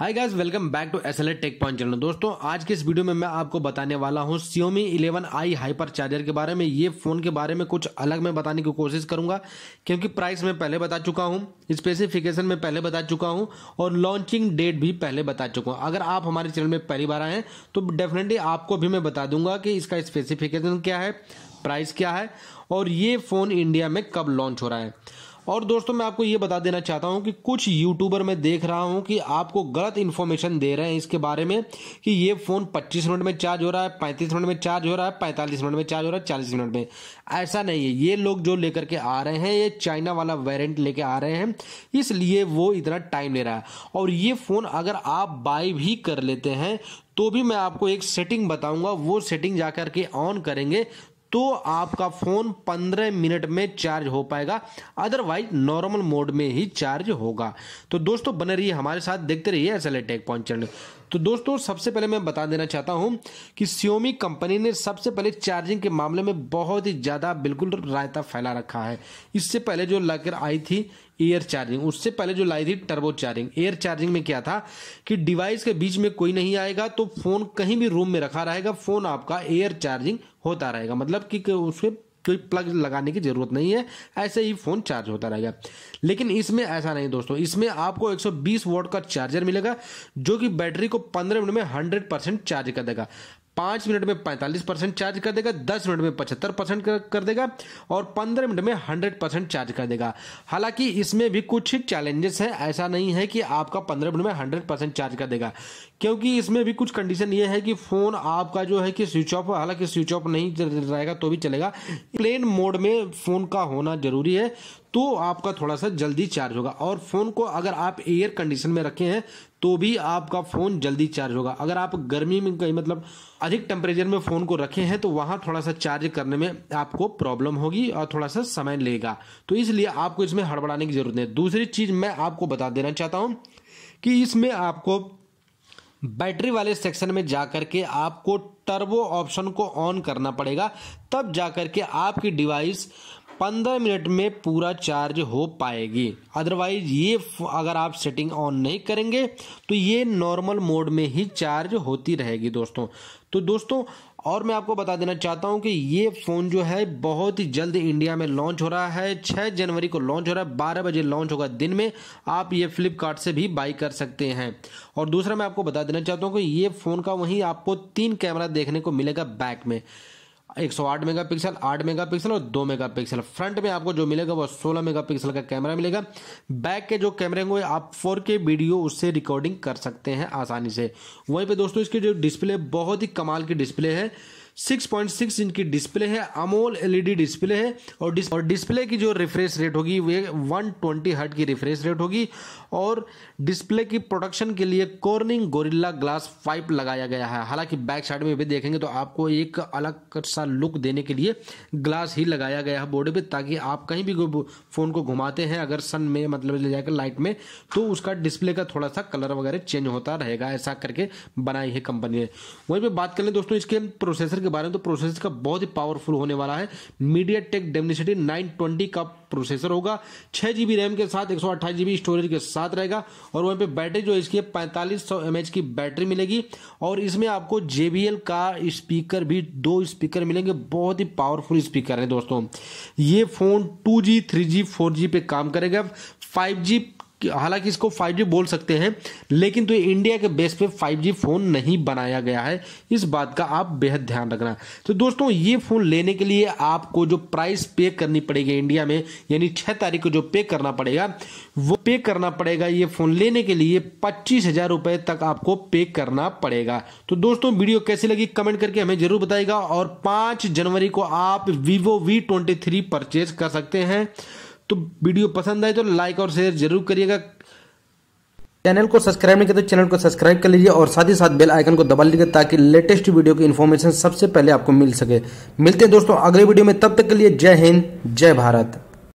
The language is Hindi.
hi guys welcome back to S L tech point channel दोस्तों आज के इस वीडियो में मैं आपको बताने वाला हूं इलेवन आई हाइपर चार्जर के बारे में ये फ़ोन के बारे में कुछ अलग मैं बताने की कोशिश करूंगा क्योंकि प्राइस मैं पहले बता चुका हूं स्पेसिफिकेशन मैं पहले बता चुका हूं और लॉन्चिंग डेट भी पहले बता चुका हूँ अगर आप हमारे चैनल में पहली बार आए हैं तो डेफिनेटली आपको भी मैं बता दूंगा कि इसका स्पेसिफिकेशन क्या है प्राइस क्या है और ये फ़ोन इंडिया में कब लॉन्च हो रहा है और दोस्तों मैं आपको ये बता देना चाहता हूँ कि कुछ यूट्यूबर मैं देख रहा हूँ कि आपको गलत इन्फॉर्मेशन दे रहे हैं इसके बारे में कि ये फ़ोन पच्चीस मिनट में चार्ज हो रहा है पैंतीस मिनट में चार्ज हो रहा है पैंतालीस मिनट में चार्ज हो रहा है चालीस मिनट में ऐसा नहीं है ये लोग जो लेकर के आ रहे हैं ये चाइना वाला वेरियंट लेके आ रहे हैं इसलिए वो इतना टाइम ले रहा है और ये फ़ोन अगर आप बाई भी कर लेते हैं तो भी मैं आपको एक सेटिंग बताऊंगा वो सेटिंग जा कर के ऑन करेंगे तो आपका फ़ोन 15 मिनट में चार्ज हो पाएगा अदरवाइज नॉर्मल मोड में ही चार्ज होगा तो दोस्तों बने रहिए हमारे साथ देखते रहिए S L A tech point channel तो दोस्तों सबसे पहले मैं बता देना चाहता हूं कि सियोमी कंपनी ने सबसे पहले चार्जिंग के मामले में बहुत ही ज़्यादा बिल्कुल रायता फैला रखा है इससे पहले जो लाकर आई थी एयर चार्जिंग उससे पहले जो लाई थी टर्बो चार्जिंग एयर चार्जिंग में क्या था कि डिवाइस के बीच में कोई नहीं आएगा तो फ़ोन कहीं भी रूम में रखा रहेगा फ़ोन आपका एयर चार्जिंग होता रहेगा मतलब कि उसके कोई प्लग लगाने की ज़रूरत नहीं है ऐसे ही फ़ोन चार्ज होता रहेगा लेकिन इसमें ऐसा नहीं दोस्तों इसमें आपको 120 वोट का चार्जर मिलेगा जो कि बैटरी को 15 मिनट में 100 परसेंट चार्ज कर देगा पाँच मिनट में पैंतालीस परसेंट चार्ज कर देगा दस मिनट में पचहत्तर परसेंट कर देगा और पंद्रह मिनट में हंड्रेड परसेंट चार्ज कर देगा हालांकि इसमें भी कुछ चैलेंजेस हैं ऐसा नहीं है कि आपका पंद्रह मिनट में हंड्रेड परसेंट चार्ज कर देगा क्योंकि इसमें भी कुछ कंडीशन ये है कि फ़ोन आपका जो है कि स्विच ऑफ हालांकि स्विच ऑफ नहीं रहेगा तो भी चलेगा प्लेन मोड में फ़ोन का होना ज़रूरी है तो आपका थोड़ा सा जल्दी चार्ज होगा और फ़ोन को अगर आप एयर कंडीशन में रखे हैं तो भी आपका फ़ोन जल्दी चार्ज होगा अगर आप गर्मी में कहीं मतलब अधिक टेम्परेचर में फ़ोन को रखे हैं तो वहाँ थोड़ा सा चार्ज करने में आपको प्रॉब्लम होगी और थोड़ा सा समय लेगा तो इसलिए आपको इसमें हड़बड़ाने की ज़रूरत नहीं दूसरी चीज़ मैं आपको बता देना चाहता हूँ कि इसमें आपको बैटरी वाले सेक्शन में जा कर के आपको टर्बो ऑप्शन को ऑन करना पड़ेगा तब जाकर के आपकी डिवाइस पंद्रह मिनट में पूरा चार्ज हो पाएगी अदरवाइज ये अगर आप सेटिंग ऑन नहीं करेंगे तो ये नॉर्मल मोड में ही चार्ज होती रहेगी दोस्तों तो दोस्तों और मैं आपको बता देना चाहता हूँ कि ये फ़ोन जो है बहुत ही जल्द इंडिया में लॉन्च हो रहा है 6 जनवरी को लॉन्च हो रहा है बारह बजे लॉन्च होगा दिन में आप ये फ्लिपकार्ट से भी बाई कर सकते हैं और दूसरा मैं आपको बता देना चाहता हूँ कि ये फ़ोन का वहीं आपको तीन कैमरा देखने को मिलेगा बैक में एक सौ आठ मेगा पिक्सल आठ मेगा पिक्सल और दो मेगा पिक्सल फ्रंट में आपको जो मिलेगा वो सोलह मेगा पिक्सल का कैमरा मिलेगा बैक के जो कैमरे होंगे आप फोर के वीडियो उससे रिकॉर्डिंग कर सकते हैं आसानी से वहीं पे दोस्तों इसकी जो डिस्प्ले बहुत ही कमाल की डिस्प्ले है 6.6 इंच की डिस्प्ले है अमोल एलईडी डिस्प्ले है और डिस, और डिस्प्ले की जो रिफ्रेश रेट होगी वे 120 ट्वेंटी हर्ट की रिफ्रेश रेट होगी और डिस्प्ले की प्रोडक्शन के लिए कॉर्निंग गोरिल्ला ग्लास पाइप लगाया गया है हालांकि बैक साइड में भी देखेंगे तो आपको एक अलग सा लुक देने के लिए ग्लास ही लगाया गया है बोर्ड पर ताकि आप कहीं भी फ़ोन को घुमाते हैं अगर सन में मतलब ले जाकर लाइट में तो उसका डिस्प्ले का थोड़ा सा कलर वगैरह चेंज होता रहेगा ऐसा करके बनाई है कंपनी ने वहीं पर बात कर लें दोस्तों इसके प्रोसेसर के के बारे में तो प्रोसेसर का बहुत ही पावरफुल होने वाला है मीडिया टेक डेमनिसिटी नाइन का प्रोसेसर होगा छह जीबी रैम के साथ एक सौ अट्ठाईस जीबी स्टोरेज के साथ रहेगा और वहां पे बैटरी जो इसकी पैंतालीस सौ की बैटरी मिलेगी और इसमें आपको जेबीएल का स्पीकर भी दो स्पीकर मिलेंगे बहुत ही पावरफुल स्पीकर है दोस्तों ये phone two G three G four G पे काम करेगा फाइव जी हालांकि इसको 5G बोल सकते हैं लेकिन तो इंडिया के बेस पे 5G फ़ोन नहीं बनाया गया है इस बात का आप बेहद ध्यान रखना तो दोस्तों ये फ़ोन लेने के लिए आपको जो प्राइस पे करनी पड़ेगी इंडिया में यानी छः तारीख को जो पे करना पड़ेगा वो पे करना पड़ेगा ये फ़ोन लेने के लिए पच्चीस हज़ार रुपए तक आपको पे करना पड़ेगा तो दोस्तों वीडियो कैसी लगी कमेंट करके हमें ज़रूर बताएगा और पाँच जनवरी को आप Vivo V twenty three purchase कर सकते हैं तो वीडियो पसंद आए तो लाइक और शेयर जरूर करिएगा चैनल को सब्सक्राइब नहीं करते तो चैनल को सब्सक्राइब कर लीजिए और साथ ही साथ बेल आइकन को दबा लीजिए ताकि लेटेस्ट वीडियो की इन्फॉर्मेशन सबसे पहले आपको मिल सके मिलते हैं दोस्तों अगले वीडियो में तब तक के लिए जय हिंद जय भारत